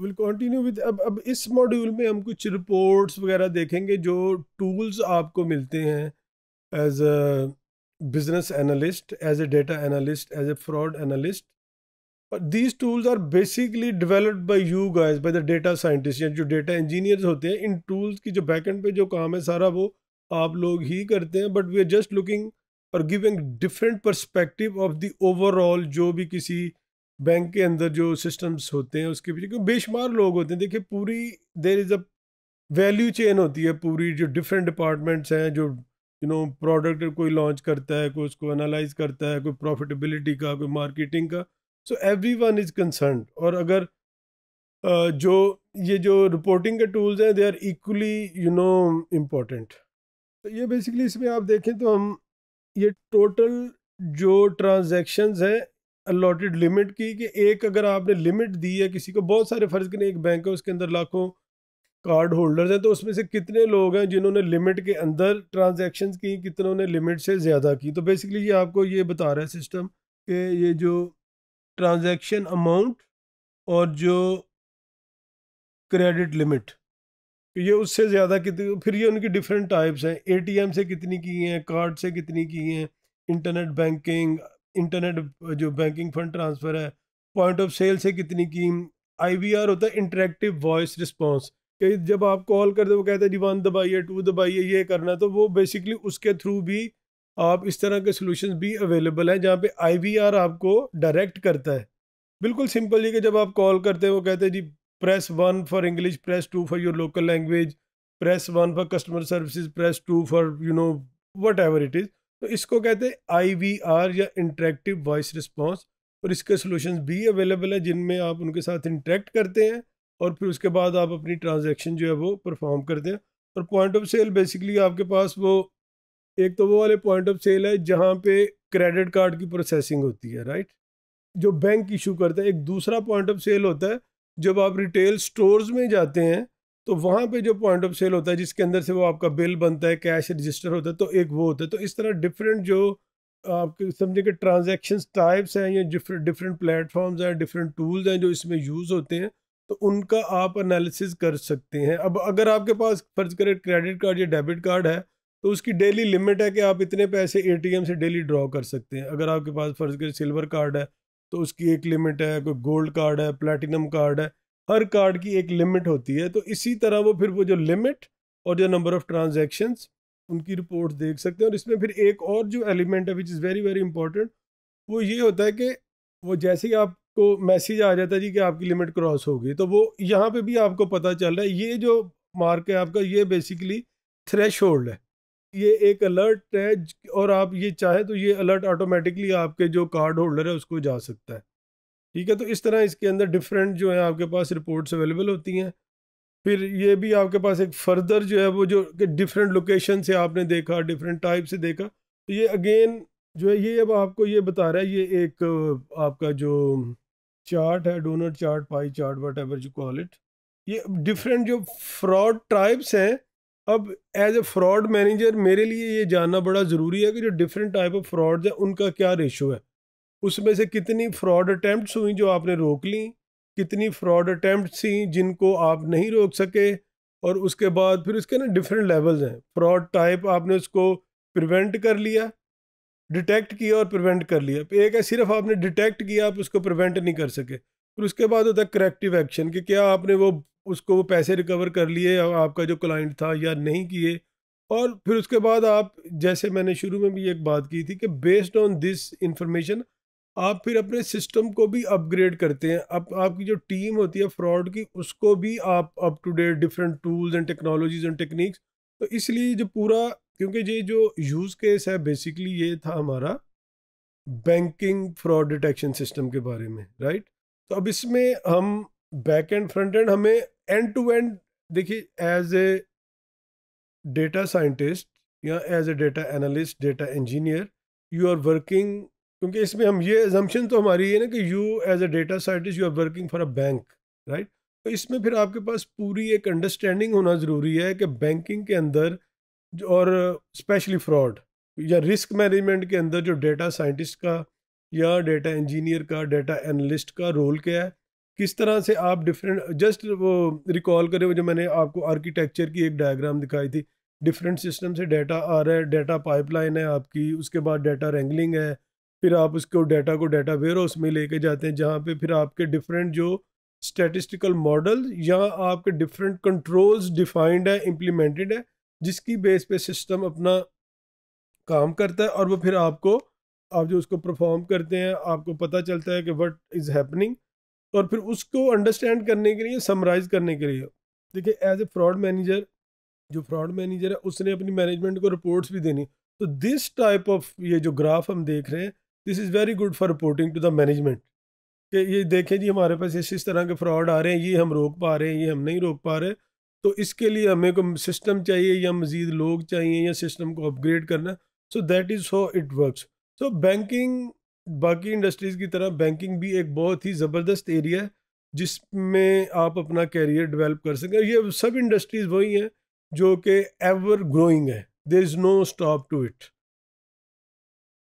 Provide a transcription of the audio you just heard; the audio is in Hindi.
विल कंटिन्यू विद अब अब इस मॉड्यूल में हम कुछ रिपोर्ट्स वगैरह देखेंगे जो टूल्स आपको मिलते हैं as a business analyst as a data analyst as a fraud analyst और these tools are basically developed by you guys by the data scientist या जो डेटा इंजीनियर्स होते हैं इन टूल्स की जो बैकेंड पे जो काम है सारा वो आप लोग ही करते हैं but we are just looking और giving different perspective of the overall जो भी किसी बैंक के अंदर जो सिस्टम्स होते हैं उसके पीछे क्योंकि बेशुमार लोग होते हैं देखिए पूरी there is a value chain होती है पूरी जो डिफरेंट डिपार्टमेंट्स हैं जो यू नो प्रोडक्ट कोई लॉन्च करता है कोई उसको एनालाइज करता है कोई प्रॉफिटेबिलिटी का कोई मार्केटिंग का so every one is concern और अगर uh, जो ये जो रिपोर्टिंग के टूल्स हैं they are equally you know important तो ये बेसिकली इसमें आप देखें तो हम ये टोटल जो ट्रांजेक्शन्स हैं अलॉटेड लिमिट की कि एक अगर आपने लिमिट दी है किसी को बहुत सारे फ़र्ज़ के एक बैंक है उसके अंदर लाखों कार्ड होल्डर्स हैं तो उसमें से कितने लोग हैं जिन्होंने लिमिट के अंदर ट्रांजेक्शन की कितनों ने लिमिट से ज़्यादा की तो बेसिकली ये आपको ये बता रहा है सिस्टम कि ये जो ट्रांजेक्शन अमाउंट और जो क्रेडिट लिमिट ये उससे ज़्यादा कितनी फिर ये उनकी डिफरेंट टाइप्स हैं एटीएम से कितनी की हैं कार्ड से कितनी की हैं इंटरनेट बैंकिंग इंटरनेट जो बैंकिंग फंड ट्रांसफ़र है पॉइंट ऑफ सेल से कितनी की आई होता है इंटरेक्टिव वॉइस रिस्पॉन्स कि जब आप कॉल करते वो कहते हैं जी वन दबाइए टू दबाइए ये करना तो वो बेसिकली उसके थ्रू भी आप इस तरह के सोल्यूशन भी अवेलेबल हैं जहाँ पे आई आपको डायरेक्ट करता है बिल्कुल सिंपल ये कि जब आप कॉल करते हैं वो कहते हैं जी press one for English press two for your local language press one for customer services press two for you know whatever it is तो इसको कहते हैं आईवीआर या इंटरेक्टिव वॉइस रिस्पॉन्स और इसके सॉल्यूशंस भी अवेलेबल हैं जिनमें आप उनके साथ इंटरेक्ट करते हैं और फिर उसके बाद आप अपनी ट्रांजेक्शन जो है वो परफॉर्म करते हैं और पॉइंट ऑफ सेल बेसिकली आपके पास वो एक तो वो वाले पॉइंट ऑफ सेल है जहाँ पे क्रेडिट कार्ड की प्रोसेसिंग होती है राइट जो बैंक इशू करता है एक दूसरा पॉइंट ऑफ सेल होता है जब आप रिटेल स्टोर्स में जाते हैं तो वहाँ पे जो पॉइंट ऑफ सेल होता है जिसके अंदर से वो आपका बिल बनता है कैश रजिस्टर होता है तो एक वो होता है तो इस तरह डिफरेंट जो आपके समझे कि ट्रांजेक्शन टाइप्स हैं या डिफरेंट प्लेटफॉर्म्स हैं डिफरेंट टूल्स हैं जो इसमें यूज़ होते हैं तो उनका आप एनालिसिस कर सकते हैं अब अगर आपके पास फर्ज करें क्रेडिट कार्ड या डेबिट कार्ड है तो उसकी डेली लिमिट है कि आप इतने पैसे एटीएम से डेली ड्रॉ कर सकते हैं अगर आपके पास फर्ज करें सिल्वर कार्ड है तो उसकी एक लिमिट है कोई गोल्ड कार्ड है प्लेटिनम कार्ड है हर कार्ड की एक लिमिट होती है तो इसी तरह वो फिर वो जो लिमिट और जो नंबर ऑफ ट्रांजेक्शन उनकी रिपोर्ट देख सकते हैं और इसमें फिर एक और जो एलिमेंट है which is very very important वो ये होता है कि वो जैसे ही आपको मैसेज आ जाता है जी कि आपकी लिमिट क्रॉस हो गई तो वो यहाँ पे भी आपको पता चल रहा है ये जो मार्क है आपका ये बेसिकली थ्रेश होल्ड है ये एक अलर्ट है और आप ये चाहें तो ये अलर्ट ऑटोमेटिकली आपके जो कार्ड होल्डर है उसको जा सकता है ठीक है तो इस तरह इसके अंदर डिफरेंट जो है आपके पास रिपोर्ट्स अवेलेबल होती हैं फिर ये भी आपके पास एक फर्दर जो है वो जो कि डिफरेंट लोकेशन से आपने देखा डिफरेंट टाइप से देखा तो ये अगेन जो है ये अब आपको ये बता रहा है ये एक आपका जो चार्ट है donor chart pie chart whatever you call it ये डिफरेंट जो फ्रॉड टाइप्स हैं अब एज ए फ्रॉड मैनेजर मेरे लिए ये जानना बड़ा ज़रूरी है कि जो डिफरेंट टाइप ऑफ फ्रॉड्स हैं उनका क्या रेशो है उसमें से कितनी फ्रॉड अटैम्प्ट हुई जो आपने रोक ली कितनी फ्रॉड अटैम्प्ट थी जिनको आप नहीं रोक सके और उसके बाद फिर उसके ना डिफरेंट लेवल्स हैं फ्रॉड टाइप आपने उसको प्रिवेंट कर लिया डिटेक्ट किया और प्रिवेंट कर लिया एक है सिर्फ आपने डिटेक्ट किया आप उसको प्रिवेंट नहीं कर सके फिर उसके बाद होता है करेक्टिव एक्शन कि क्या आपने वो उसको वो पैसे रिकवर कर लिए आपका जो क्लाइंट था या नहीं किए और फिर उसके बाद आप जैसे मैंने शुरू में भी एक बात की थी कि बेस्ड ऑन दिस इंफॉर्मेशन आप फिर अपने सिस्टम को भी अपग्रेड करते हैं आप आपकी जो टीम होती है फ्रॉड की उसको भी आप up to date different tools and technologies and techniques तो इसलिए जो पूरा क्योंकि ये जो यूज़ केस है बेसिकली ये था हमारा बैंकिंग फ्रॉड डिटेक्शन सिस्टम के बारे में राइट तो अब इसमें हम बैक एंड फ्रंट एंड हमें एंड टू एंड देखिए एज ए डेटा साइंटिस्ट या as a data analyst data engineer you are working क्योंकि इसमें हम ये एजम्पन तो हमारी है ना कि you as a data scientist you are working for a bank right तो इसमें फिर आपके पास पूरी एक अंडरस्टैंडिंग होना ज़रूरी है कि बैंकिंग के अंदर और स्पेशली फ्रॉड या रिस्क मैनेजमेंट के अंदर जो डेटा साइंटिस्ट का या डेटा इंजीनियर का डेटा एनालिस्ट का रोल क्या है किस तरह से आप डिफरेंट जस्ट वो रिकॉल करें वो जो मैंने आपको आर्किटेक्चर की एक डायग्राम दिखाई थी डिफरेंट सिस्टम से डाटा आ रहा है डाटा पाइपलाइन है आपकी उसके बाद डाटा रेंगलिंग है फिर आप उसको डाटा को डाटा वेयर हाउस में लेके जाते हैं जहाँ पे फिर आपके डिफरेंट जो स्टैटिस्टिकल मॉडल या आपके डिफरेंट कंट्रोल्स डिफाइंड है इम्प्लीमेंटेड है जिसकी बेस पे सिस्टम अपना काम करता है और वो फिर आपको आप जो उसको परफॉर्म करते हैं आपको पता चलता है कि वट इज़ हैपनिंग और फिर उसको अंडरस्टैंड करने के लिए समराइज़ करने के लिए देखिए एज ए फ्रॉड मैनेजर जो फ्रॉड मैनेजर है उसने अपनी मैनेजमेंट को रिपोर्ट्स भी देनी तो दिस टाइप ऑफ ये जो ग्राफ हम देख रहे हैं this is very good for reporting to the management कि ये देखें जी हमारे पास इस इस तरह के फ्रॉड आ रहे हैं ये हम रोक पा रहे हैं ये हम नहीं रोक पा रहे तो इसके लिए हमें को सिस्टम चाहिए या मज़ीद लोग चाहिए या सिस्टम को अपग्रेड करना so that is so it work so banking बाकी इंडस्ट्रीज़ की तरह बैंकिंग भी एक बहुत ही ज़बरदस्त एरिया है जिसमें आप अपना कैरियर डेवलप कर सकें ये सब इंडस्ट्रीज़ वही हैं जो कि एवर ग्रोइंग है there is no stop to it